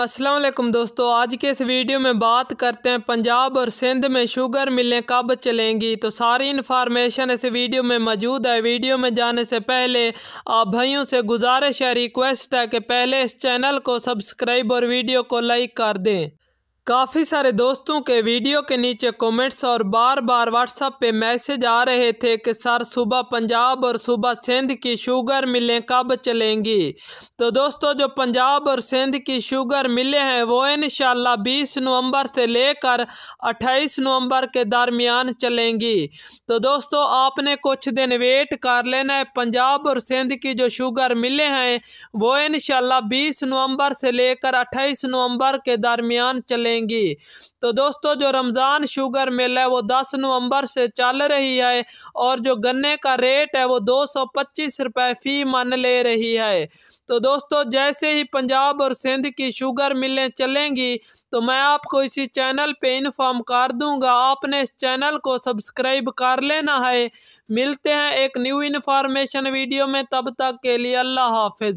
असलम दोस्तों आज के इस वीडियो में बात करते हैं पंजाब और सिंध में शुगर मिलें कब चलेंगी तो सारी इन्फॉर्मेशन इस वीडियो में मौजूद है वीडियो में जाने से पहले आप भाइयों से गुजारिश है रिक्वेस्ट है कि पहले इस चैनल को सब्सक्राइब और वीडियो को लाइक कर दें काफ़ी सारे दोस्तों के वीडियो के नीचे कमेंट्स और बार बार व्हाट्सएप पे मैसेज आ रहे थे कि सर सुबह पंजाब और सुबह सिंध की शुगर मिलें कब चलेंगी तो दोस्तों जो पंजाब और सिंध की शुगर मिले हैं वो इन 20 नवंबर से लेकर 28 नवंबर के दरमियान चलेंगी तो दोस्तों आपने कुछ दिन वेट कर लेना है पंजाब और सिंध की जो शुगर मिले हैं वो इन 20 नवंबर से लेकर अट्ठाईस नवंबर के दरमियान चलेंगी जाएंगी तो दोस्तों जो रमज़ान शुगर मिल है वो दस नवंबर से चल रही है और जो गन्ने का रेट है वो दो सौ पच्चीस रुपये फ़ी मन ले रही है तो दोस्तों जैसे ही पंजाब और सिंध की शुगर मिलें चलेंगी तो मैं आपको इसी चैनल पे इन्फॉर्म कर दूंगा आपने इस चैनल को सब्सक्राइब कर लेना है मिलते हैं एक न्यू इन्फॉर्मेशन वीडियो में तब तक के लिए अल्लाह हाफिज़